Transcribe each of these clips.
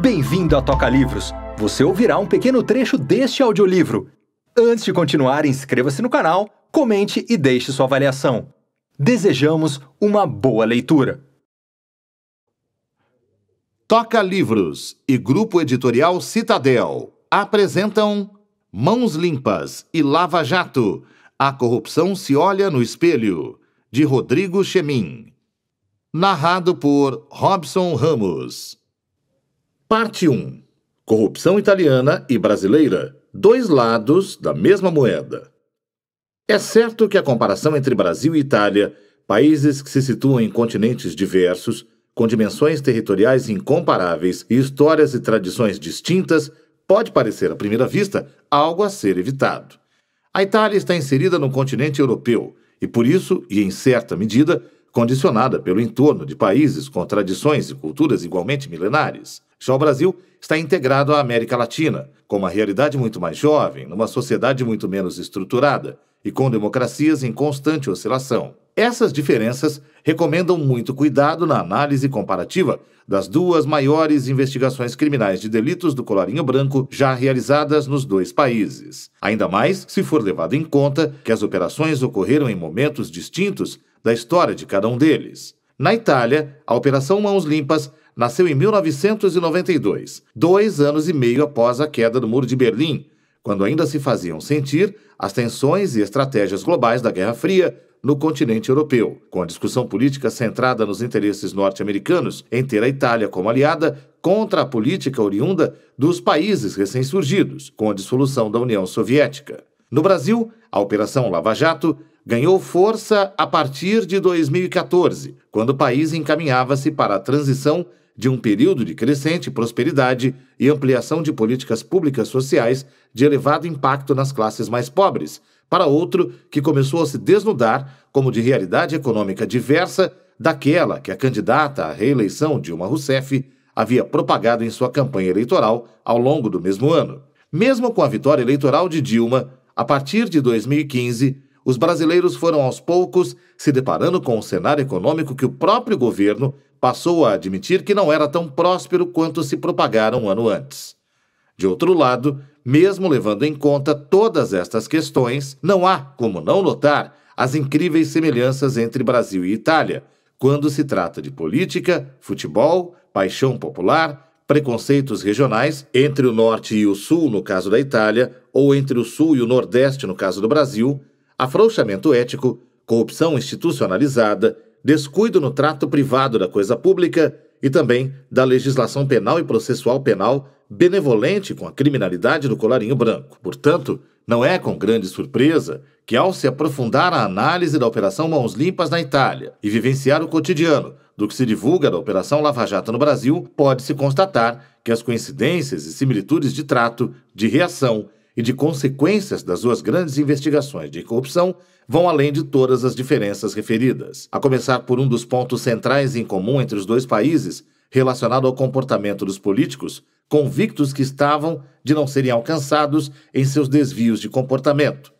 Bem-vindo a Toca Livros! Você ouvirá um pequeno trecho deste audiolivro. Antes de continuar, inscreva-se no canal, comente e deixe sua avaliação. Desejamos uma boa leitura! Toca Livros e Grupo Editorial Citadel apresentam Mãos Limpas e Lava Jato. A corrupção se olha no espelho, de Rodrigo Chemin. Narrado por Robson Ramos. Parte 1: Corrupção italiana e brasileira, dois lados da mesma moeda. É certo que a comparação entre Brasil e Itália, países que se situam em continentes diversos, com dimensões territoriais incomparáveis e histórias e tradições distintas, pode parecer à primeira vista algo a ser evitado. A Itália está inserida no continente europeu e, por isso, e em certa medida, condicionada pelo entorno de países com tradições e culturas igualmente milenares. Já o Brasil está integrado à América Latina, com uma realidade muito mais jovem, numa sociedade muito menos estruturada e com democracias em constante oscilação. Essas diferenças recomendam muito cuidado na análise comparativa das duas maiores investigações criminais de delitos do colarinho branco já realizadas nos dois países. Ainda mais se for levado em conta que as operações ocorreram em momentos distintos da história de cada um deles. Na Itália, a Operação Mãos Limpas nasceu em 1992, dois anos e meio após a queda do Muro de Berlim, quando ainda se faziam sentir as tensões e estratégias globais da Guerra Fria no continente europeu, com a discussão política centrada nos interesses norte-americanos em ter a Itália como aliada contra a política oriunda dos países recém-surgidos, com a dissolução da União Soviética. No Brasil, a Operação Lava Jato ganhou força a partir de 2014, quando o país encaminhava-se para a transição de um período de crescente prosperidade e ampliação de políticas públicas sociais de elevado impacto nas classes mais pobres, para outro que começou a se desnudar como de realidade econômica diversa daquela que a candidata à reeleição Dilma Rousseff havia propagado em sua campanha eleitoral ao longo do mesmo ano. Mesmo com a vitória eleitoral de Dilma, a partir de 2015, os brasileiros foram aos poucos se deparando com o cenário econômico que o próprio governo passou a admitir que não era tão próspero quanto se propagara um ano antes. De outro lado, mesmo levando em conta todas estas questões, não há como não notar as incríveis semelhanças entre Brasil e Itália, quando se trata de política, futebol, paixão popular, preconceitos regionais entre o norte e o sul, no caso da Itália, ou entre o sul e o nordeste, no caso do Brasil, afrouxamento ético, corrupção institucionalizada descuido no trato privado da coisa pública e também da legislação penal e processual penal benevolente com a criminalidade do colarinho branco. Portanto, não é com grande surpresa que, ao se aprofundar a análise da Operação Mãos Limpas na Itália e vivenciar o cotidiano do que se divulga da Operação Lava Jato no Brasil, pode-se constatar que as coincidências e similitudes de trato, de reação e de consequências das duas grandes investigações de corrupção vão além de todas as diferenças referidas, a começar por um dos pontos centrais em comum entre os dois países, relacionado ao comportamento dos políticos, convictos que estavam de não serem alcançados em seus desvios de comportamento.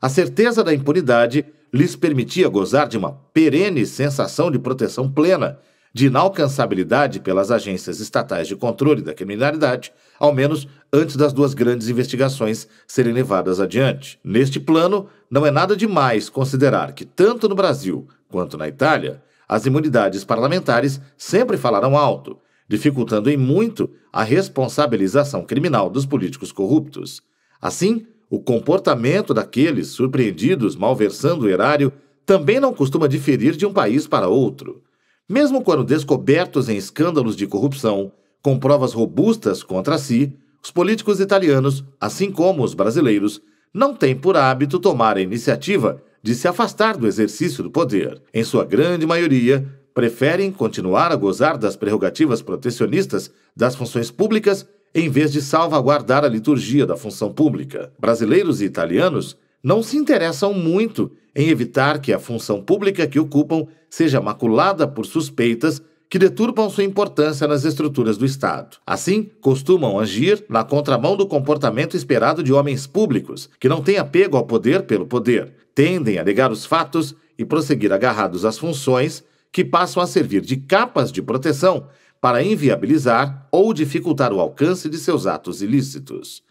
A certeza da impunidade lhes permitia gozar de uma perene sensação de proteção plena de inalcançabilidade pelas agências estatais de controle da criminalidade, ao menos antes das duas grandes investigações serem levadas adiante. Neste plano, não é nada demais considerar que, tanto no Brasil quanto na Itália, as imunidades parlamentares sempre falaram alto, dificultando em muito a responsabilização criminal dos políticos corruptos. Assim, o comportamento daqueles surpreendidos malversando o erário também não costuma diferir de um país para outro. Mesmo quando descobertos em escândalos de corrupção, com provas robustas contra si, os políticos italianos, assim como os brasileiros, não têm por hábito tomar a iniciativa de se afastar do exercício do poder. Em sua grande maioria, preferem continuar a gozar das prerrogativas protecionistas das funções públicas em vez de salvaguardar a liturgia da função pública. Brasileiros e italianos não se interessam muito em evitar que a função pública que ocupam seja maculada por suspeitas que deturpam sua importância nas estruturas do Estado. Assim, costumam agir na contramão do comportamento esperado de homens públicos, que não têm apego ao poder pelo poder, tendem a negar os fatos e prosseguir agarrados às funções que passam a servir de capas de proteção para inviabilizar ou dificultar o alcance de seus atos ilícitos.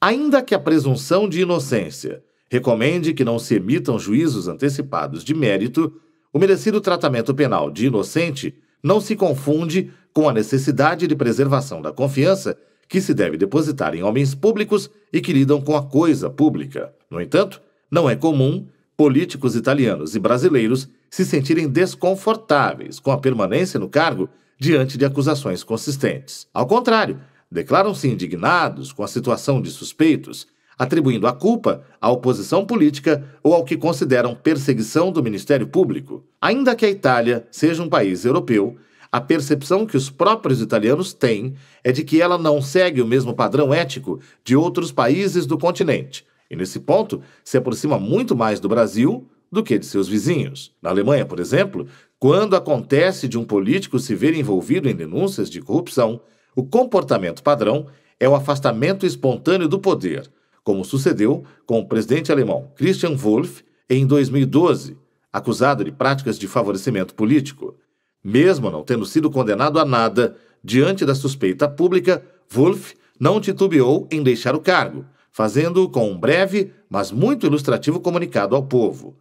Ainda que a presunção de inocência recomende que não se emitam juízos antecipados de mérito, o merecido tratamento penal de inocente não se confunde com a necessidade de preservação da confiança que se deve depositar em homens públicos e que lidam com a coisa pública. No entanto, não é comum políticos italianos e brasileiros se sentirem desconfortáveis com a permanência no cargo diante de acusações consistentes. Ao contrário, declaram-se indignados com a situação de suspeitos atribuindo a culpa à oposição política ou ao que consideram perseguição do Ministério Público. Ainda que a Itália seja um país europeu, a percepção que os próprios italianos têm é de que ela não segue o mesmo padrão ético de outros países do continente, e nesse ponto se aproxima muito mais do Brasil do que de seus vizinhos. Na Alemanha, por exemplo, quando acontece de um político se ver envolvido em denúncias de corrupção, o comportamento padrão é o afastamento espontâneo do poder como sucedeu com o presidente alemão Christian Wolff em 2012, acusado de práticas de favorecimento político. Mesmo não tendo sido condenado a nada, diante da suspeita pública, Wolff não titubeou em deixar o cargo, fazendo-o com um breve, mas muito ilustrativo comunicado ao povo.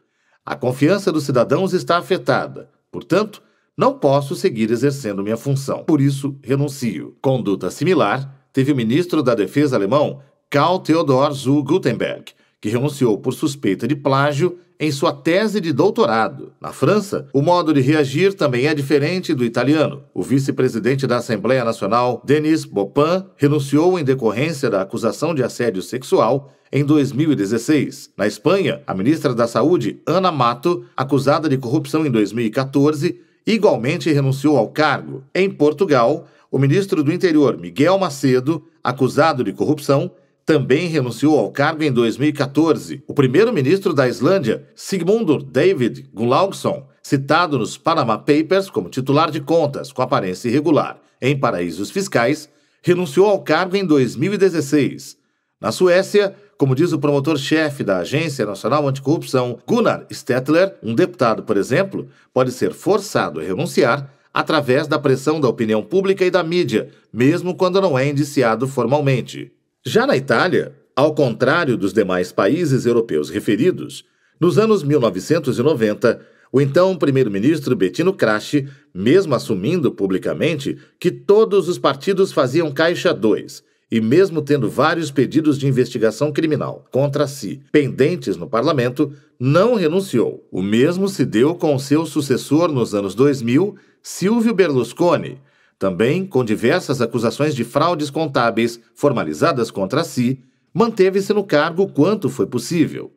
A confiança dos cidadãos está afetada, portanto, não posso seguir exercendo minha função. Por isso, renuncio. Conduta similar teve o ministro da Defesa alemão Karl Theodor zu Gutenberg, que renunciou por suspeita de plágio em sua tese de doutorado. Na França, o modo de reagir também é diferente do italiano. O vice-presidente da Assembleia Nacional, Denis Bopin, renunciou em decorrência da acusação de assédio sexual em 2016. Na Espanha, a ministra da Saúde, Ana Mato, acusada de corrupção em 2014, igualmente renunciou ao cargo. Em Portugal, o ministro do Interior, Miguel Macedo, acusado de corrupção, também renunciou ao cargo em 2014. O primeiro-ministro da Islândia, Sigmundur David Gunnlaugsson, citado nos Panama Papers como titular de contas com aparência irregular em paraísos fiscais, renunciou ao cargo em 2016. Na Suécia, como diz o promotor-chefe da Agência Nacional Anticorrupção, Gunnar Stettler, um deputado, por exemplo, pode ser forçado a renunciar através da pressão da opinião pública e da mídia, mesmo quando não é indiciado formalmente. Já na Itália, ao contrário dos demais países europeus referidos, nos anos 1990, o então primeiro-ministro Bettino Craxi, mesmo assumindo publicamente que todos os partidos faziam caixa 2 e mesmo tendo vários pedidos de investigação criminal contra si pendentes no parlamento, não renunciou. O mesmo se deu com seu sucessor nos anos 2000, Silvio Berlusconi, também com diversas acusações de fraudes contábeis formalizadas contra si, manteve-se no cargo quanto foi possível.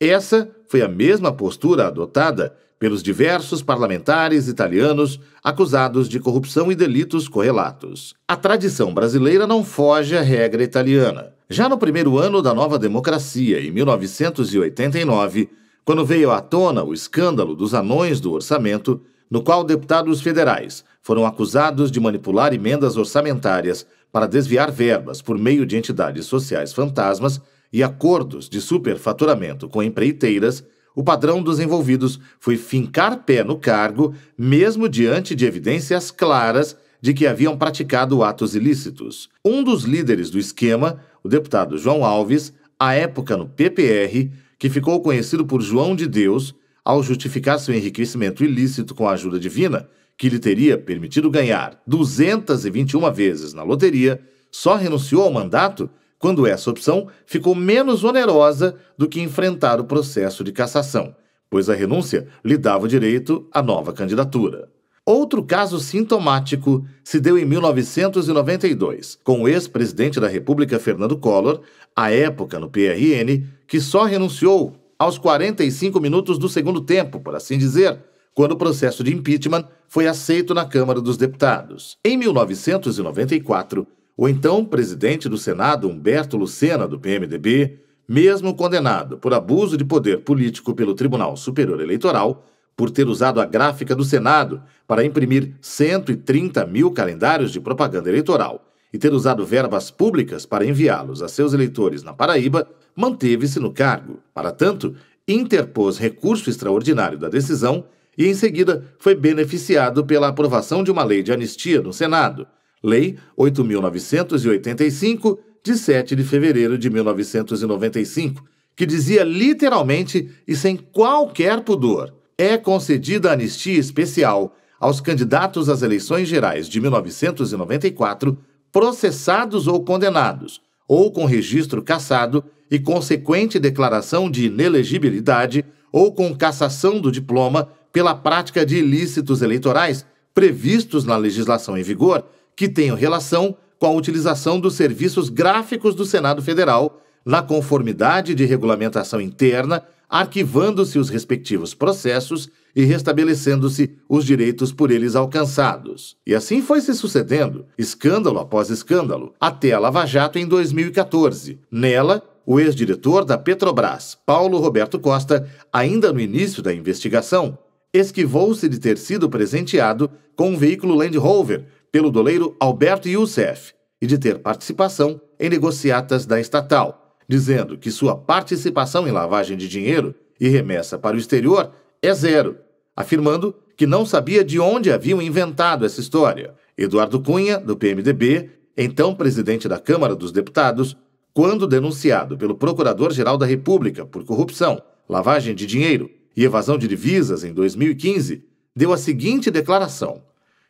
Essa foi a mesma postura adotada pelos diversos parlamentares italianos acusados de corrupção e delitos correlatos. A tradição brasileira não foge à regra italiana. Já no primeiro ano da nova democracia, em 1989, quando veio à tona o escândalo dos anões do orçamento, no qual deputados federais foram acusados de manipular emendas orçamentárias para desviar verbas por meio de entidades sociais fantasmas e acordos de superfaturamento com empreiteiras, o padrão dos envolvidos foi fincar pé no cargo, mesmo diante de evidências claras de que haviam praticado atos ilícitos. Um dos líderes do esquema, o deputado João Alves, à época no PPR, que ficou conhecido por João de Deus, ao justificar seu enriquecimento ilícito com a ajuda divina, que lhe teria permitido ganhar 221 vezes na loteria, só renunciou ao mandato quando essa opção ficou menos onerosa do que enfrentar o processo de cassação, pois a renúncia lhe dava o direito à nova candidatura. Outro caso sintomático se deu em 1992, com o ex-presidente da República Fernando Collor, à época no PRN, que só renunciou aos 45 minutos do segundo tempo, por assim dizer, quando o processo de impeachment foi aceito na Câmara dos Deputados. Em 1994, o então presidente do Senado, Humberto Lucena, do PMDB, mesmo condenado por abuso de poder político pelo Tribunal Superior Eleitoral, por ter usado a gráfica do Senado para imprimir 130 mil calendários de propaganda eleitoral e ter usado verbas públicas para enviá-los a seus eleitores na Paraíba, manteve-se no cargo. Para tanto, interpôs recurso extraordinário da decisão e, em seguida, foi beneficiado pela aprovação de uma lei de anistia no Senado, Lei 8.985, de 7 de fevereiro de 1995, que dizia literalmente e sem qualquer pudor: é concedida anistia especial aos candidatos às eleições gerais de 1994 processados ou condenados, ou com registro cassado e consequente declaração de inelegibilidade ou com cassação do diploma pela prática de ilícitos eleitorais previstos na legislação em vigor que tenham relação com a utilização dos serviços gráficos do Senado Federal na conformidade de regulamentação interna, arquivando-se os respectivos processos e restabelecendo-se os direitos por eles alcançados. E assim foi se sucedendo, escândalo após escândalo, até a Lava Jato em 2014. Nela, o ex-diretor da Petrobras, Paulo Roberto Costa, ainda no início da investigação, esquivou-se de ter sido presenteado com um veículo Land Rover pelo doleiro Alberto Youssef e de ter participação em negociatas da estatal, dizendo que sua participação em lavagem de dinheiro e remessa para o exterior é zero afirmando que não sabia de onde haviam inventado essa história. Eduardo Cunha, do PMDB, então presidente da Câmara dos Deputados, quando denunciado pelo Procurador-Geral da República por corrupção, lavagem de dinheiro e evasão de divisas em 2015, deu a seguinte declaração: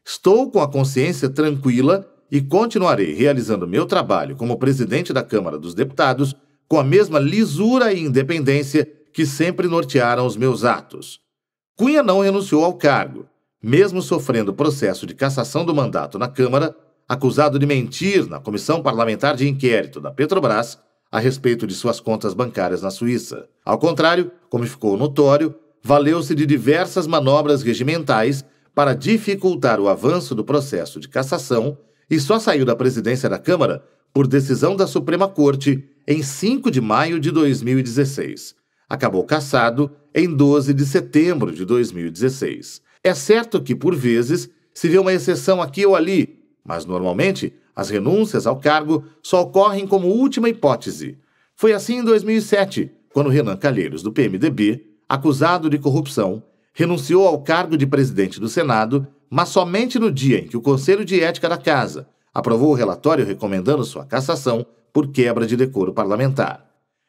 Estou com a consciência tranquila e continuarei realizando meu trabalho como presidente da Câmara dos Deputados com a mesma lisura e independência que sempre nortearam os meus atos. Cunha não renunciou ao cargo, mesmo sofrendo processo de cassação do mandato na Câmara, acusado de mentir na Comissão Parlamentar de Inquérito da Petrobras a respeito de suas contas bancárias na Suíça. Ao contrário, como ficou notório, valeu-se de diversas manobras regimentais para dificultar o avanço do processo de cassação e só saiu da presidência da Câmara por decisão da Suprema Corte em 5 de maio de 2016. Acabou cassado em 12 de setembro de 2016. É certo que, por vezes, se vê uma exceção aqui ou ali, mas normalmente as renúncias ao cargo só ocorrem como última hipótese. Foi assim em 2007, quando Renan Calheiros, do PMDB, acusado de corrupção, renunciou ao cargo de presidente do Senado, mas somente no dia em que o Conselho de Ética da Casa aprovou o relatório recomendando sua cassação por quebra de decoro parlamentar.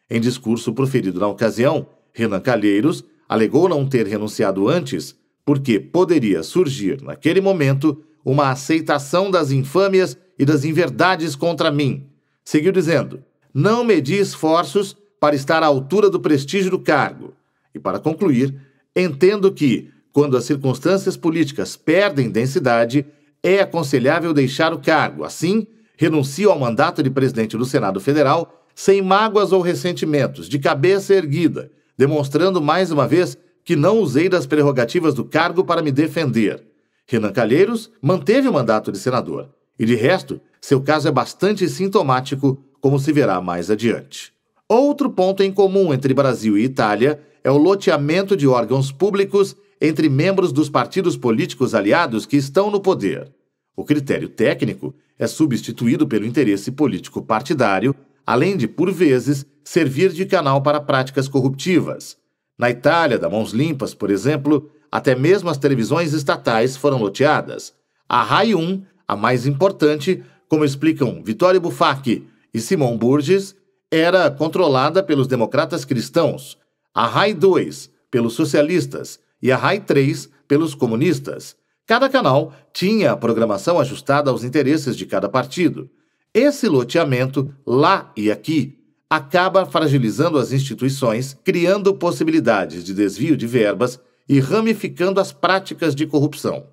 Em discurso proferido na ocasião, Renan Calheiros alegou não ter renunciado antes porque poderia surgir, naquele momento, uma aceitação das infâmias e das inverdades contra mim. Seguiu dizendo: Não medi esforços para estar à altura do prestígio do cargo. E para concluir, entendo que, quando as circunstâncias políticas perdem densidade, é aconselhável deixar o cargo. Assim, renuncio ao mandato de presidente do Senado Federal sem mágoas ou ressentimentos, de cabeça erguida, demonstrando mais uma vez que não usei das prerrogativas do cargo para me defender. Renan Calheiros manteve o mandato de senador, e de resto, seu caso é bastante sintomático, como se verá mais adiante. Outro ponto em comum entre Brasil e Itália é o loteamento de órgãos públicos entre membros dos partidos políticos aliados que estão no poder. O critério técnico é substituído pelo interesse político partidário além de, por vezes, servir de canal para práticas corruptivas. Na Itália, da Mãos Limpas, por exemplo, até mesmo as televisões estatais foram loteadas. A Rai 1, a mais importante, como explicam Vittorio Bufacchi e Simon Burgess, era controlada pelos democratas cristãos, a Rai 2 pelos socialistas e a Rai 3 pelos comunistas. Cada canal tinha a programação ajustada aos interesses de cada partido. Esse loteamento, lá e aqui, acaba fragilizando as instituições, criando possibilidades de desvio de verbas e ramificando as práticas de corrupção.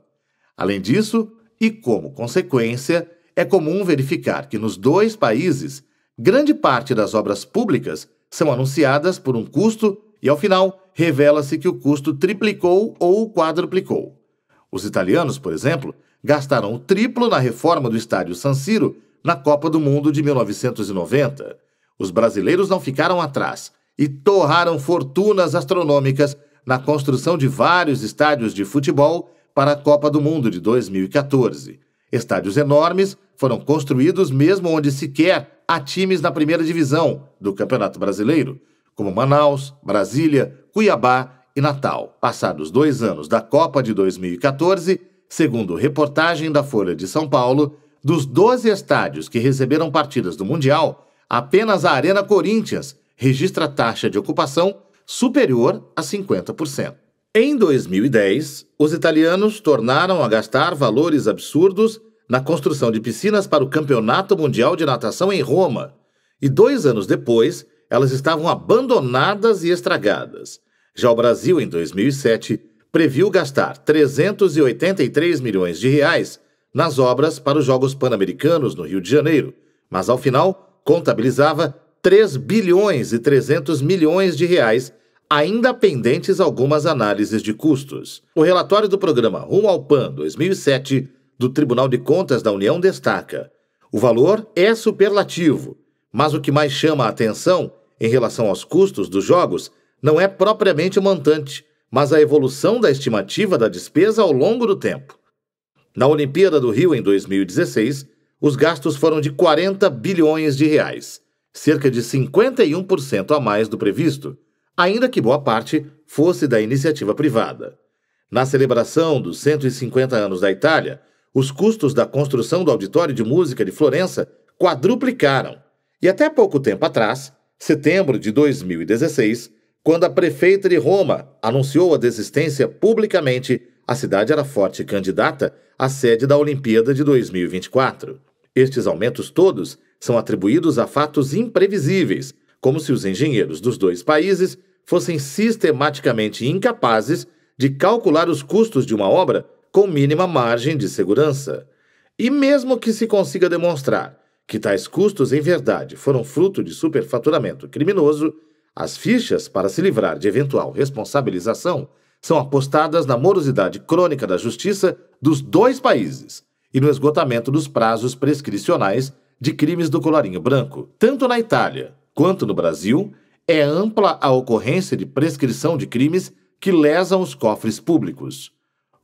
Além disso, e como consequência, é comum verificar que nos dois países, grande parte das obras públicas são anunciadas por um custo e, ao final, revela-se que o custo triplicou ou quadruplicou. Os italianos, por exemplo, gastaram o triplo na reforma do estádio San Siro na Copa do Mundo de 1990. Os brasileiros não ficaram atrás e torraram fortunas astronômicas na construção de vários estádios de futebol para a Copa do Mundo de 2014. Estádios enormes foram construídos mesmo onde sequer há times na primeira divisão do Campeonato Brasileiro, como Manaus, Brasília, Cuiabá e Natal. Passados dois anos da Copa de 2014, segundo reportagem da Folha de São Paulo, dos 12 estádios que receberam partidas do Mundial, apenas a Arena Corinthians registra taxa de ocupação superior a 50%. Em 2010, os italianos tornaram a gastar valores absurdos na construção de piscinas para o Campeonato Mundial de Natação em Roma, e dois anos depois, elas estavam abandonadas e estragadas. Já o Brasil, em 2007, previu gastar 383 milhões de reais nas obras para os Jogos Pan-Americanos no Rio de Janeiro, mas ao final contabilizava 3 bilhões e 300 milhões de reais ainda pendentes algumas análises de custos. O relatório do programa Rumo ao PAN 2007 do Tribunal de Contas da União destaca: o valor é superlativo, mas o que mais chama a atenção em relação aos custos dos jogos não é propriamente o montante, mas a evolução da estimativa da despesa ao longo do tempo. Na Olimpíada do Rio em 2016, os gastos foram de 40 bilhões de reais, cerca de 51% a mais do previsto, ainda que boa parte fosse da iniciativa privada. Na celebração dos 150 anos da Itália, os custos da construção do Auditório de Música de Florença quadruplicaram. E até pouco tempo atrás, setembro de 2016, quando a prefeita de Roma anunciou a desistência publicamente a cidade era forte candidata à sede da Olimpíada de 2024. Estes aumentos todos são atribuídos a fatos imprevisíveis, como se os engenheiros dos dois países fossem sistematicamente incapazes de calcular os custos de uma obra com mínima margem de segurança. E mesmo que se consiga demonstrar que tais custos em verdade foram fruto de superfaturamento criminoso, as fichas para se livrar de eventual responsabilização são apostadas na morosidade crônica da justiça dos dois países e no esgotamento dos prazos prescricionais de crimes do colarinho branco. Tanto na Itália quanto no Brasil, é ampla a ocorrência de prescrição de crimes que lesam os cofres públicos.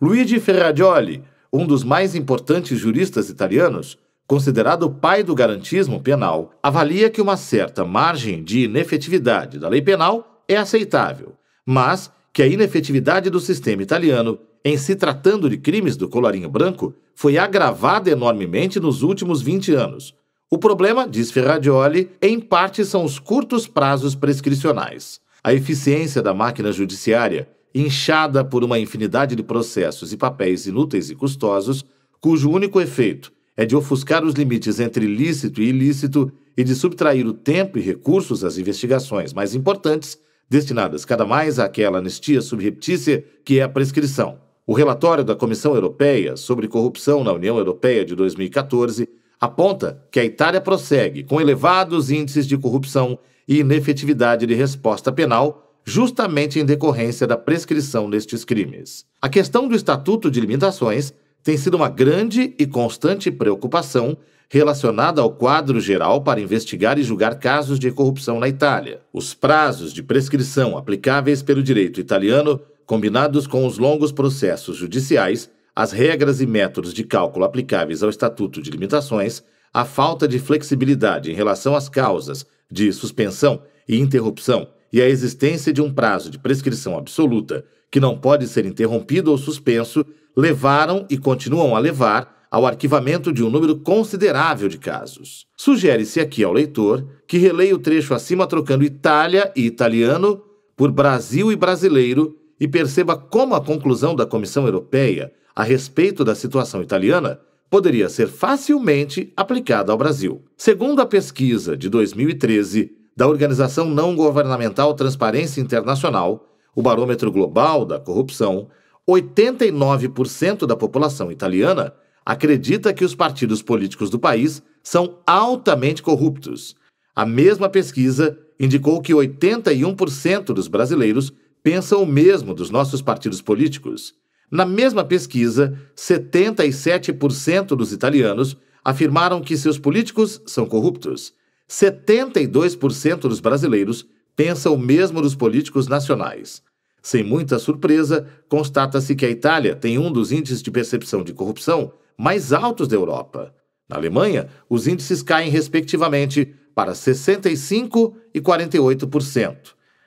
Luigi Ferrajoli, um dos mais importantes juristas italianos, considerado o pai do garantismo penal, avalia que uma certa margem de inefetividade da lei penal é aceitável, mas que a inefetividade do sistema italiano, em se tratando de crimes do colarinho branco, foi agravada enormemente nos últimos 20 anos. O problema, diz Ferradioli, em parte são os curtos prazos prescricionais. A eficiência da máquina judiciária, inchada por uma infinidade de processos e papéis inúteis e custosos, cujo único efeito é de ofuscar os limites entre lícito e ilícito e de subtrair o tempo e recursos às investigações mais importantes, destinadas cada mais àquela anistia subreptícia que é a prescrição. O relatório da Comissão Europeia sobre Corrupção na União Europeia de 2014 aponta que a Itália prossegue com elevados índices de corrupção e inefetividade de resposta penal, justamente em decorrência da prescrição destes crimes. A questão do Estatuto de Limitações tem sido uma grande e constante preocupação relacionada ao quadro geral para investigar e julgar casos de corrupção na Itália. Os prazos de prescrição aplicáveis pelo direito italiano, combinados com os longos processos judiciais, as regras e métodos de cálculo aplicáveis ao Estatuto de Limitações, a falta de flexibilidade em relação às causas de suspensão e interrupção e a existência de um prazo de prescrição absoluta que não pode ser interrompido ou suspenso levaram e continuam a levar ao arquivamento de um número considerável de casos. Sugere-se aqui ao leitor que releia o trecho acima trocando Itália e italiano por Brasil e brasileiro e perceba como a conclusão da Comissão Europeia a respeito da situação italiana poderia ser facilmente aplicada ao Brasil. Segundo a pesquisa de 2013 da organização não governamental Transparência Internacional, o Barômetro Global da Corrupção, 89% da população italiana acredita que os partidos políticos do país são altamente corruptos. A mesma pesquisa indicou que 81% dos brasileiros pensam o mesmo dos nossos partidos políticos. Na mesma pesquisa, 77% dos italianos afirmaram que seus políticos são corruptos. 72% dos brasileiros pensam o mesmo dos políticos nacionais. Sem muita surpresa, constata-se que a Itália tem um dos índices de percepção de corrupção mais altos da Europa. Na Alemanha, os índices caem respectivamente para 65% e 48%.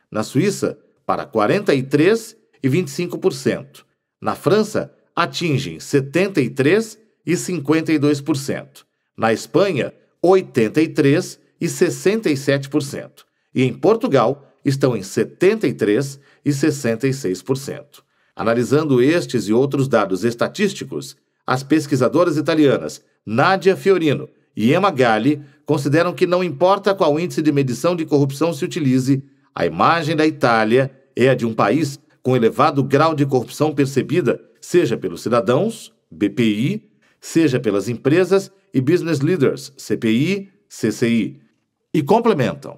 Na Suíça, para 43% e 25%. Na França, atingem 73% e 52%. Na Espanha, 83% e 67%. E em Portugal, estão em 73% e 66%. Analisando estes e outros dados estatísticos, as pesquisadoras italianas Nadia Fiorino e Emma Galli consideram que não importa qual índice de medição de corrupção se utilize, a imagem da Itália é a de um país com elevado grau de corrupção percebida, seja pelos cidadãos, BPI, seja pelas empresas e business leaders, CPI, CCI. E complementam: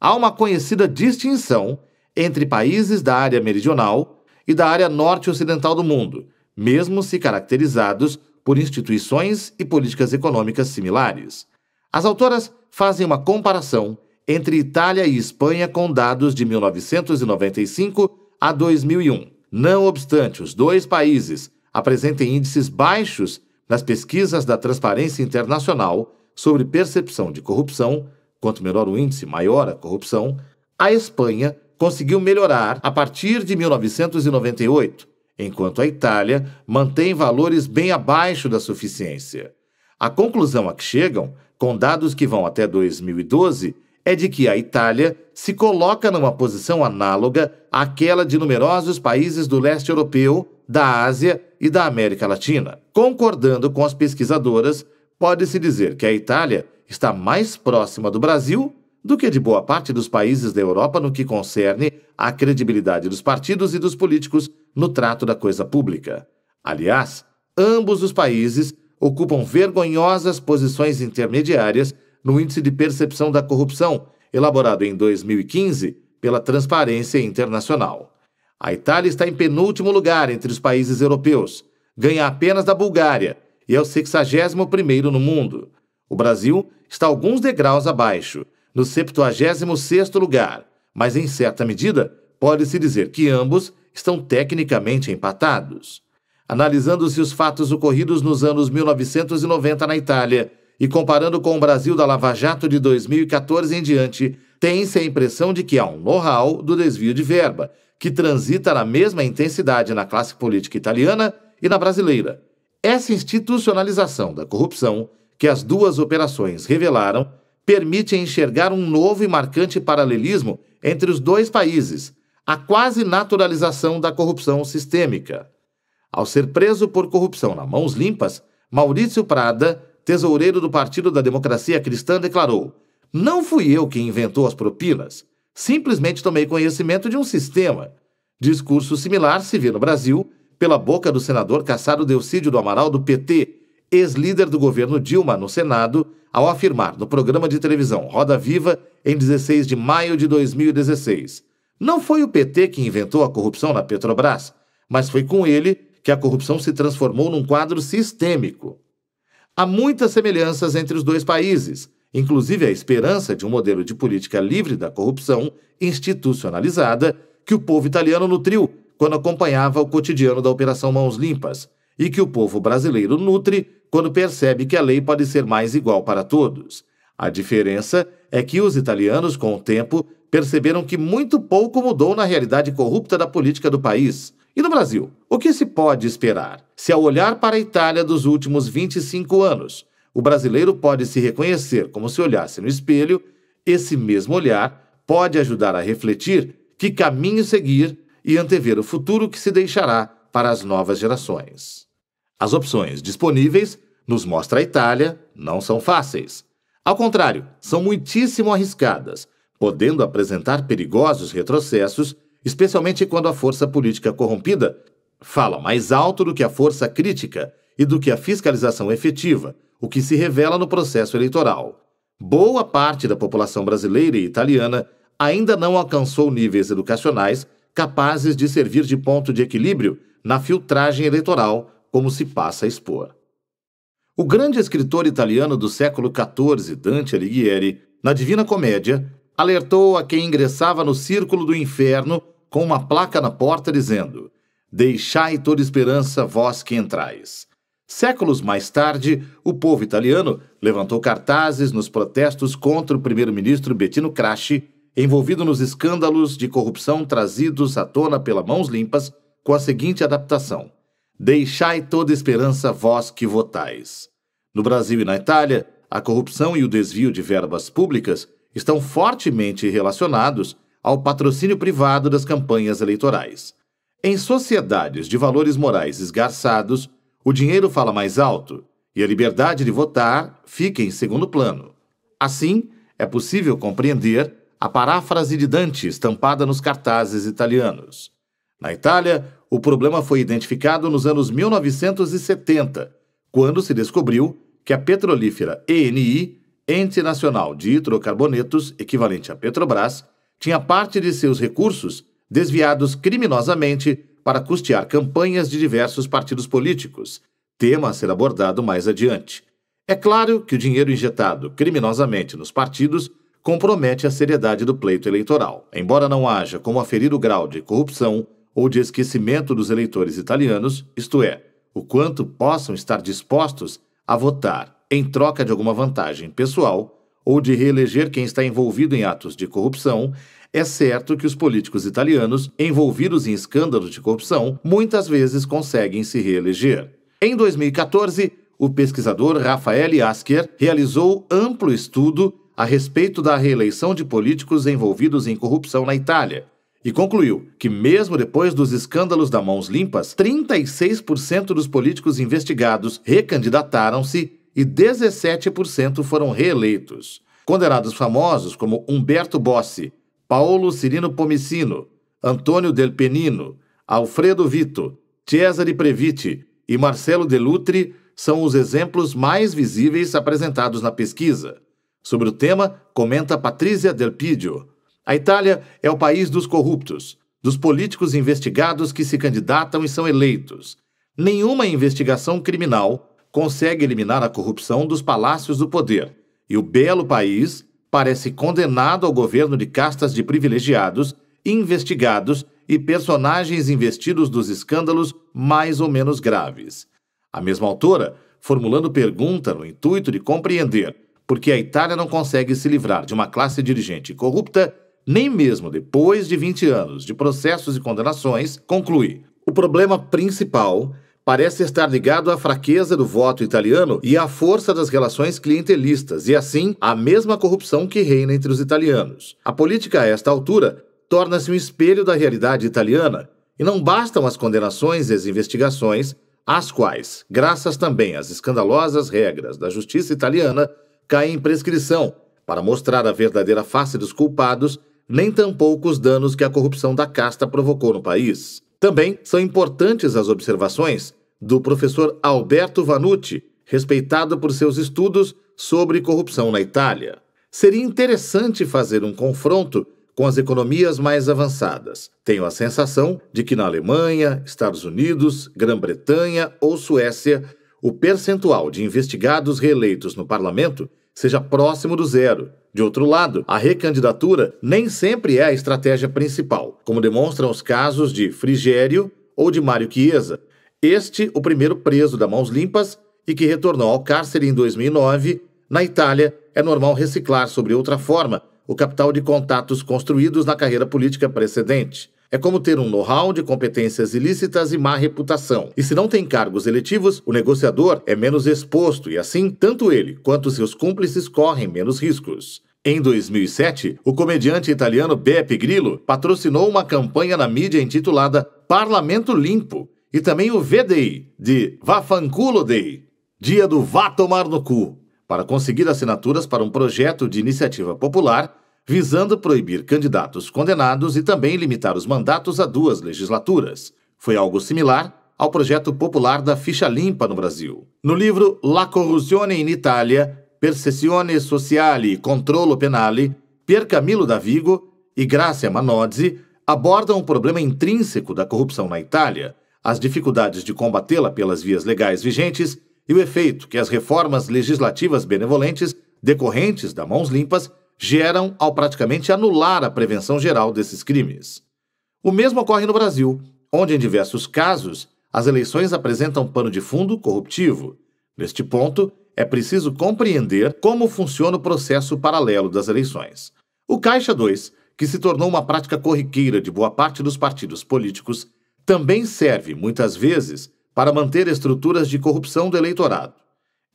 há uma conhecida distinção entre países da área meridional e da área norte-ocidental do mundo, mesmo se caracterizados por instituições e políticas econômicas similares. As autoras fazem uma comparação entre Itália e Espanha com dados de 1995 a 2001. Não obstante, os dois países apresentem índices baixos nas pesquisas da Transparência Internacional sobre percepção de corrupção, quanto menor o índice, maior a corrupção, a Espanha conseguiu melhorar a partir de 1998, enquanto a Itália mantém valores bem abaixo da suficiência. A conclusão a que chegam, com dados que vão até 2012, é de que a Itália se coloca numa posição análoga àquela de numerosos países do leste europeu, da Ásia e da América Latina. Concordando com as pesquisadoras, pode-se dizer que a Itália está mais próxima do Brasil do que de boa parte dos países da Europa no que concerne à credibilidade dos partidos e dos políticos no trato da coisa pública. Aliás, ambos os países ocupam vergonhosas posições intermediárias no Índice de Percepção da Corrupção, elaborado em 2015 pela Transparência Internacional. A Itália está em penúltimo lugar entre os países europeus, ganha apenas da Bulgária e é o 61 primeiro no mundo. O Brasil está alguns degraus abaixo, no 76º lugar, mas em certa medida pode-se dizer que ambos estão tecnicamente empatados. Analisando-se os fatos ocorridos nos anos 1990 na Itália e comparando com o Brasil da Lava Jato de 2014 em diante, tem-se a impressão de que há um know-how do desvio de verba, que transita na mesma intensidade na classe política italiana e na brasileira. Essa institucionalização da corrupção, que as duas operações revelaram, permite enxergar um novo e marcante paralelismo entre os dois países, a quase naturalização da corrupção sistêmica. Ao ser preso por corrupção na mãos limpas, Maurício Prada, tesoureiro do Partido da Democracia Cristã, declarou: Não fui eu quem inventou as propinas, simplesmente tomei conhecimento de um sistema. Discurso similar se vê no Brasil pela boca do senador Cassado Delcídio do Amaral do PT, ex-líder do governo Dilma no Senado, ao afirmar no programa de televisão Roda Viva em 16 de maio de 2016 não foi o PT que inventou a corrupção na Petrobras, mas foi com ele que a corrupção se transformou num quadro sistêmico. Há muitas semelhanças entre os dois países, inclusive a esperança de um modelo de política livre da corrupção institucionalizada que o povo italiano nutriu quando acompanhava o cotidiano da Operação Mãos Limpas e que o povo brasileiro nutre quando percebe que a lei pode ser mais igual para todos. A diferença é que os italianos, com o tempo, perceberam que muito pouco mudou na realidade corrupta da política do país. E no Brasil, o que se pode esperar? Se ao olhar para a Itália dos últimos 25 anos, o brasileiro pode se reconhecer como se olhasse no espelho, esse mesmo olhar pode ajudar a refletir que caminho seguir e antever o futuro que se deixará para as novas gerações. As opções disponíveis, nos mostra a Itália, não são fáceis. Ao contrário, são muitíssimo arriscadas podendo apresentar perigosos retrocessos, especialmente quando a força política corrompida fala mais alto do que a força crítica e do que a fiscalização efetiva, o que se revela no processo eleitoral. Boa parte da população brasileira e italiana ainda não alcançou níveis educacionais capazes de servir de ponto de equilíbrio na filtragem eleitoral, como se passa a expor. O grande escritor italiano do século XIV, Dante Alighieri, na Divina Comédia, alertou a quem ingressava no círculo do inferno com uma placa na porta dizendo: Deixai toda esperança, vós que entrais. Séculos mais tarde, o povo italiano levantou cartazes nos protestos contra o primeiro-ministro Bettino Craxi, envolvido nos escândalos de corrupção trazidos à tona pela Mãos Limpas, com a seguinte adaptação: Deixai toda esperança, vós que votais. No Brasil e na Itália, a corrupção e o desvio de verbas públicas estão fortemente relacionados ao patrocínio privado das campanhas eleitorais. Em sociedades de valores morais esgarçados, o dinheiro fala mais alto e a liberdade de votar fica em segundo plano. Assim, é possível compreender a paráfrase de Dante estampada nos cartazes italianos. Na Itália, o problema foi identificado nos anos 1970, quando se descobriu que a petrolífera ENI ente nacional de hidrocarbonetos, equivalente à Petrobras, tinha parte de seus recursos desviados criminosamente para custear campanhas de diversos partidos políticos, tema a ser abordado mais adiante. É claro que o dinheiro injetado criminosamente nos partidos compromete a seriedade do pleito eleitoral. Embora não haja como aferir o grau de corrupção ou de esquecimento dos eleitores italianos, isto é, o quanto possam estar dispostos a votar em troca de alguma vantagem pessoal ou de reeleger quem está envolvido em atos de corrupção, é certo que os políticos italianos envolvidos em escândalos de corrupção muitas vezes conseguem se reeleger. Em 2014, o pesquisador Raffaele Asker realizou amplo estudo a respeito da reeleição de políticos envolvidos em corrupção na Itália e concluiu que, mesmo depois dos escândalos da Mãos Limpas, 36% dos políticos investigados recandidataram-se e 17% foram reeleitos. Condenados famosos como Humberto Bossi, Paulo Cirino Pomicino, Antônio Del Penino, Alfredo Vito, Cesare Previti e Marcelo Delutri são os exemplos mais visíveis apresentados na pesquisa. Sobre o tema, comenta Patrícia Del Pidio. A Itália é o país dos corruptos, dos políticos investigados que se candidatam e são eleitos. Nenhuma investigação criminal consegue eliminar a corrupção dos palácios do poder, e o belo país parece condenado ao governo de castas de privilegiados, investigados e personagens investidos dos escândalos mais ou menos graves. A mesma autora, formulando pergunta no intuito de compreender por que a Itália não consegue se livrar de uma classe dirigente corrupta, nem mesmo depois de 20 anos de processos e condenações, conclui: o problema principal parece estar ligado à fraqueza do voto italiano e à força das relações clientelistas, e assim à mesma corrupção que reina entre os italianos. A política, a esta altura, torna-se um espelho da realidade italiana, e não bastam as condenações e as investigações, às quais, graças também às escandalosas regras da justiça italiana, caem em prescrição para mostrar a verdadeira face dos culpados, nem tampouco os danos que a corrupção da casta provocou no país. Também são importantes as observações do professor Alberto Vanucci, respeitado por seus estudos sobre corrupção na Itália. Seria interessante fazer um confronto com as economias mais avançadas. Tenho a sensação de que na Alemanha, Estados Unidos, Grã-Bretanha ou Suécia, o percentual de investigados reeleitos no parlamento seja próximo do zero. De outro lado, a recandidatura nem sempre é a estratégia principal, como demonstram os casos de Frigério ou de Mário Chiesa, este o primeiro preso da Mãos Limpas e que retornou ao cárcere em 2009. Na Itália, é normal reciclar sobre outra forma o capital de contatos construídos na carreira política precedente. É como ter um know-how de competências ilícitas e má reputação. E se não tem cargos eletivos, o negociador é menos exposto e assim, tanto ele quanto seus cúmplices correm menos riscos. Em 2007, o comediante italiano Beppe Grillo patrocinou uma campanha na mídia intitulada Parlamento Limpo e também o VDI, de Vafanculo Day, dia do Vá Tomar no Cu, para conseguir assinaturas para um projeto de iniciativa popular visando proibir candidatos condenados e também limitar os mandatos a duas legislaturas. Foi algo similar ao projeto popular da ficha limpa no Brasil. No livro La corruzione in Italia, Percezione sociale e controllo penale, Pier Camilo da Vigo e Grazia Manozzi abordam o problema intrínseco da corrupção na Itália, as dificuldades de combatê-la pelas vias legais vigentes e o efeito que as reformas legislativas benevolentes decorrentes da mãos limpas geram ao praticamente anular a prevenção geral desses crimes. O mesmo ocorre no Brasil, onde, em diversos casos, as eleições apresentam pano de fundo corruptivo. Neste ponto, é preciso compreender como funciona o processo paralelo das eleições. O Caixa 2, que se tornou uma prática corriqueira de boa parte dos partidos políticos, também serve, muitas vezes, para manter estruturas de corrupção do eleitorado.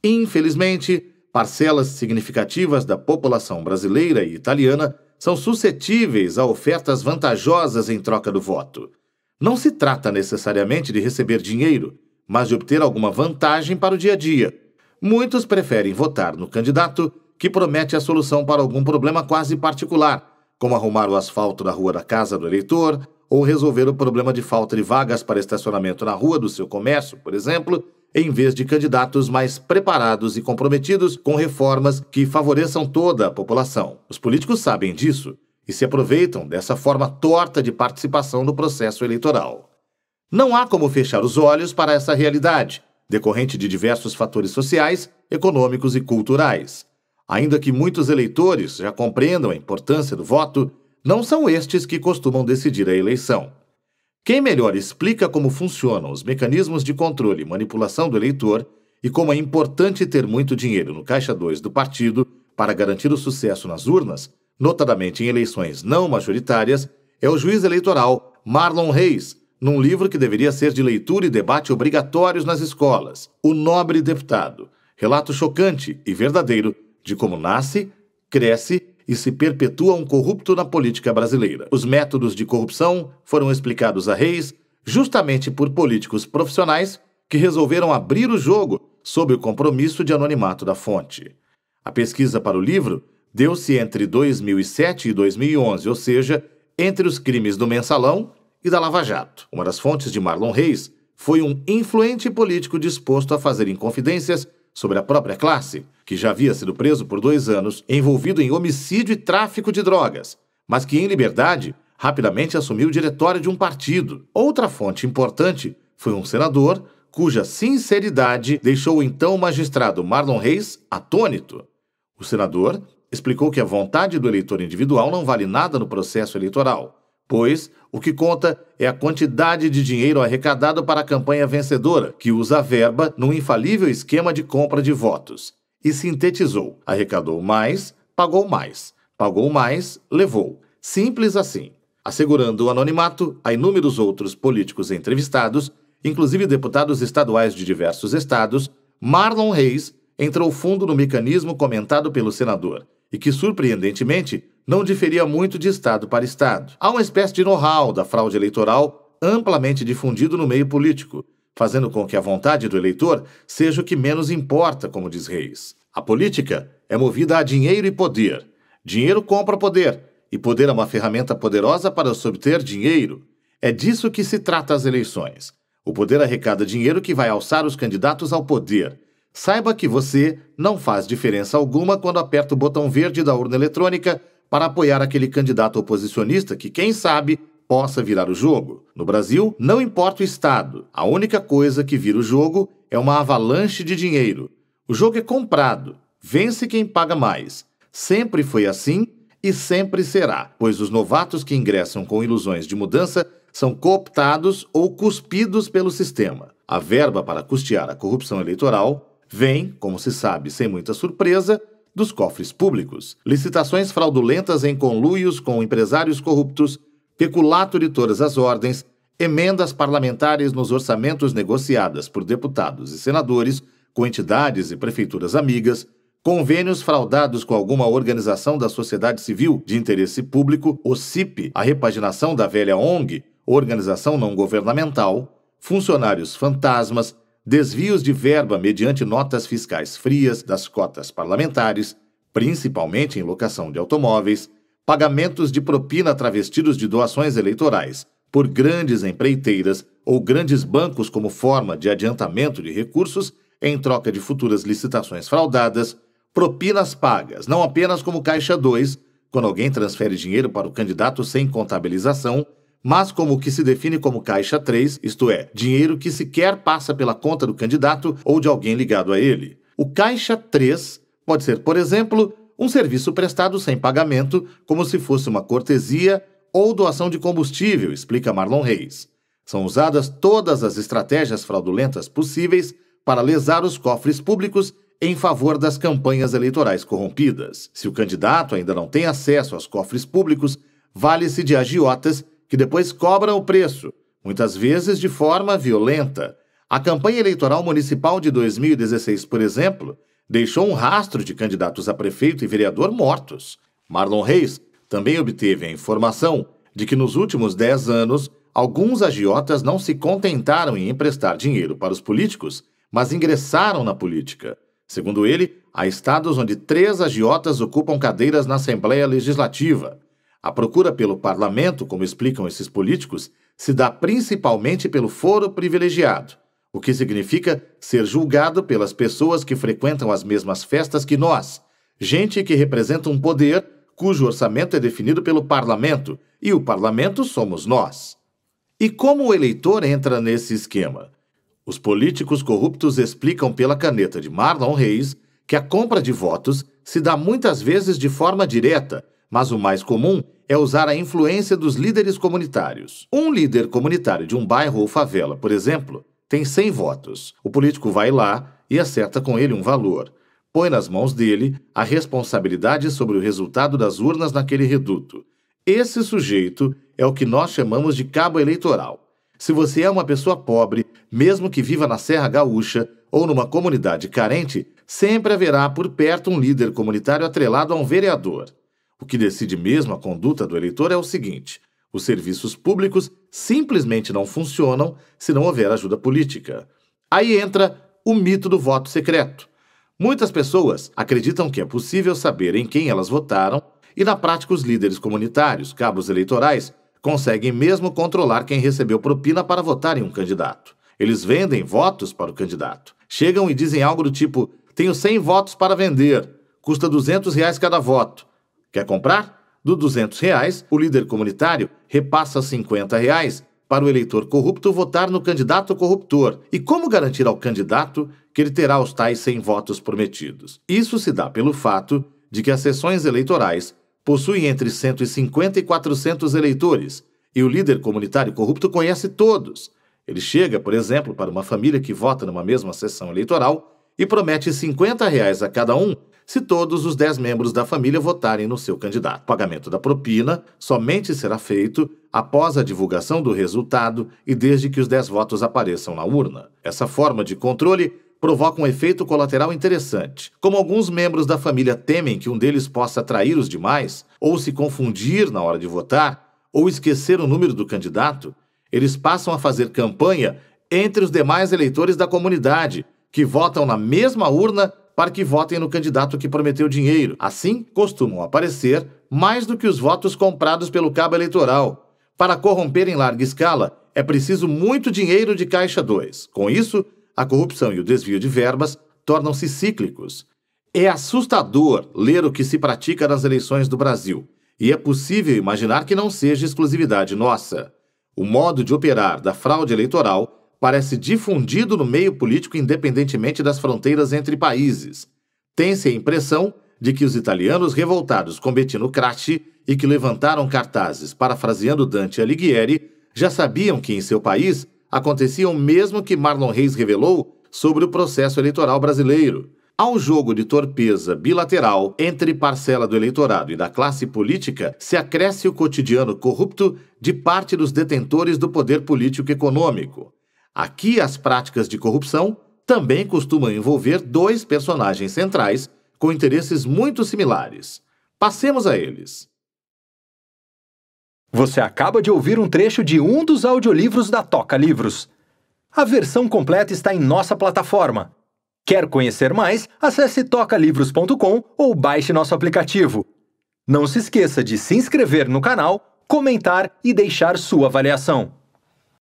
Infelizmente, parcelas significativas da população brasileira e italiana são suscetíveis a ofertas vantajosas em troca do voto. Não se trata necessariamente de receber dinheiro, mas de obter alguma vantagem para o dia a dia. Muitos preferem votar no candidato que promete a solução para algum problema quase particular, como arrumar o asfalto da rua da casa do eleitor ou resolver o problema de falta de vagas para estacionamento na rua do seu comércio, por exemplo, em vez de candidatos mais preparados e comprometidos com reformas que favoreçam toda a população. Os políticos sabem disso e se aproveitam dessa forma torta de participação no processo eleitoral. Não há como fechar os olhos para essa realidade, decorrente de diversos fatores sociais, econômicos e culturais. Ainda que muitos eleitores já compreendam a importância do voto, não são estes que costumam decidir a eleição. Quem melhor explica como funcionam os mecanismos de controle e manipulação do eleitor e como é importante ter muito dinheiro no caixa 2 do partido para garantir o sucesso nas urnas, notadamente em eleições não majoritárias, é o juiz eleitoral Marlon Reis, num livro que deveria ser de leitura e debate obrigatórios nas escolas, O Nobre Deputado. Relato chocante e verdadeiro de como nasce, cresce e se perpetua um corrupto na política brasileira. Os métodos de corrupção foram explicados a Reis justamente por políticos profissionais que resolveram abrir o jogo sob o compromisso de anonimato da fonte. A pesquisa para o livro deu-se entre 2007 e 2011, ou seja, entre os crimes do Mensalão e da Lava Jato. Uma das fontes de Marlon Reis foi um influente político disposto a fazer inconfidências sobre a própria classe, que já havia sido preso por dois anos, envolvido em homicídio e tráfico de drogas, mas que, em liberdade, rapidamente assumiu o diretório de um partido. Outra fonte importante foi um senador cuja sinceridade deixou o então magistrado Marlon Reis atônito. O senador explicou que a vontade do eleitor individual não vale nada no processo eleitoral pois o que conta é a quantidade de dinheiro arrecadado para a campanha vencedora, que usa a verba num infalível esquema de compra de votos. E sintetizou: arrecadou mais, pagou mais, pagou mais, levou. Simples assim. Assegurando o anonimato a inúmeros outros políticos entrevistados, inclusive deputados estaduais de diversos estados, Marlon Reis entrou fundo no mecanismo comentado pelo senador e que, surpreendentemente, não diferia muito de Estado para Estado. Há uma espécie de know-how da fraude eleitoral amplamente difundido no meio político, fazendo com que a vontade do eleitor seja o que menos importa, como diz Reis. A política é movida a dinheiro e poder. Dinheiro compra poder, e poder é uma ferramenta poderosa para se obter dinheiro. É disso que se trata as eleições. O poder arrecada dinheiro que vai alçar os candidatos ao poder Saiba que você não faz diferença alguma quando aperta o botão verde da urna eletrônica para apoiar aquele candidato oposicionista que, quem sabe, possa virar o jogo. No Brasil, não importa o estado, a única coisa que vira o jogo é uma avalanche de dinheiro. O jogo é comprado, vence quem paga mais. Sempre foi assim e sempre será, pois os novatos que ingressam com ilusões de mudança são cooptados ou cuspidos pelo sistema. A verba para custear a corrupção eleitoral vem, como se sabe, sem muita surpresa, dos cofres públicos. Licitações fraudulentas em conluios com empresários corruptos, peculato de todas as ordens, emendas parlamentares nos orçamentos negociadas por deputados e senadores com entidades e prefeituras amigas, convênios fraudados com alguma organização da sociedade civil de interesse público, o CIP, a repaginação da velha ONG, organização não governamental, funcionários fantasmas, desvios de verba mediante notas fiscais frias das cotas parlamentares, principalmente em locação de automóveis, pagamentos de propina travestidos de doações eleitorais por grandes empreiteiras ou grandes bancos como forma de adiantamento de recursos em troca de futuras licitações fraudadas, propinas pagas, não apenas como caixa 2, quando alguém transfere dinheiro para o candidato sem contabilização, mas como o que se define como caixa 3, isto é, dinheiro que sequer passa pela conta do candidato ou de alguém ligado a ele. O caixa 3 pode ser, por exemplo, um serviço prestado sem pagamento, como se fosse uma cortesia ou doação de combustível, explica Marlon Reis. São usadas todas as estratégias fraudulentas possíveis para lesar os cofres públicos em favor das campanhas eleitorais corrompidas. Se o candidato ainda não tem acesso aos cofres públicos, vale-se de agiotas que depois cobra o preço, muitas vezes de forma violenta. A campanha eleitoral municipal de 2016, por exemplo, deixou um rastro de candidatos a prefeito e vereador mortos. Marlon Reis também obteve a informação de que nos últimos 10 anos, alguns agiotas não se contentaram em emprestar dinheiro para os políticos, mas ingressaram na política. Segundo ele, há estados onde três agiotas ocupam cadeiras na Assembleia Legislativa. A procura pelo parlamento, como explicam esses políticos, se dá principalmente pelo foro privilegiado, o que significa ser julgado pelas pessoas que frequentam as mesmas festas que nós, gente que representa um poder cujo orçamento é definido pelo parlamento, e o parlamento somos nós. E como o eleitor entra nesse esquema? Os políticos corruptos explicam pela caneta de Marlon Reis que a compra de votos se dá muitas vezes de forma direta mas o mais comum é usar a influência dos líderes comunitários. Um líder comunitário de um bairro ou favela, por exemplo, tem 100 votos. O político vai lá e acerta com ele um valor. Põe nas mãos dele a responsabilidade sobre o resultado das urnas naquele reduto. Esse sujeito é o que nós chamamos de cabo eleitoral. Se você é uma pessoa pobre, mesmo que viva na Serra Gaúcha ou numa comunidade carente, sempre haverá por perto um líder comunitário atrelado a um vereador. O que decide mesmo a conduta do eleitor é o seguinte: os serviços públicos simplesmente não funcionam se não houver ajuda política. Aí entra o mito do voto secreto. Muitas pessoas acreditam que é possível saber em quem elas votaram e, na prática, os líderes comunitários, cabos eleitorais, conseguem mesmo controlar quem recebeu propina para votar em um candidato. Eles vendem votos para o candidato. Chegam e dizem algo do tipo: tenho 100 votos para vender, custa 200 reais cada voto. Quer comprar? Do R$ 200, reais, o líder comunitário repassa R$ 50 reais para o eleitor corrupto votar no candidato corruptor. E como garantir ao candidato que ele terá os tais 100 votos prometidos? Isso se dá pelo fato de que as sessões eleitorais possuem entre 150 e 400 eleitores, e o líder comunitário corrupto conhece todos. Ele chega, por exemplo, para uma família que vota numa mesma sessão eleitoral e promete R$ 50 reais a cada um se todos os 10 membros da família votarem no seu candidato. O pagamento da propina somente será feito após a divulgação do resultado e desde que os 10 votos apareçam na urna. Essa forma de controle provoca um efeito colateral interessante. Como alguns membros da família temem que um deles possa trair os demais, ou se confundir na hora de votar, ou esquecer o número do candidato, eles passam a fazer campanha entre os demais eleitores da comunidade, que votam na mesma urna para que votem no candidato que prometeu dinheiro. Assim, costumam aparecer mais do que os votos comprados pelo cabo eleitoral. Para corromper em larga escala, é preciso muito dinheiro de caixa 2. Com isso, a corrupção e o desvio de verbas tornam-se cíclicos. É assustador ler o que se pratica nas eleições do Brasil, e é possível imaginar que não seja exclusividade nossa. O modo de operar da fraude eleitoral parece difundido no meio político independentemente das fronteiras entre países. Tem-se a impressão de que os italianos revoltados com Bettino Craxi e que levantaram cartazes parafraseando Dante Alighieri já sabiam que em seu país acontecia o mesmo que Marlon Reis revelou sobre o processo eleitoral brasileiro. Ao jogo de torpeza bilateral entre parcela do eleitorado e da classe política se acresce o cotidiano corrupto de parte dos detentores do poder político econômico. Aqui, as práticas de corrupção também costumam envolver dois personagens centrais com interesses muito similares. Passemos a eles. Você acaba de ouvir um trecho de um dos audiolivros da Toca Livros. A versão completa está em nossa plataforma. Quer conhecer mais? Acesse tocalivros.com ou baixe nosso aplicativo. Não se esqueça de se inscrever no canal, comentar e deixar sua avaliação.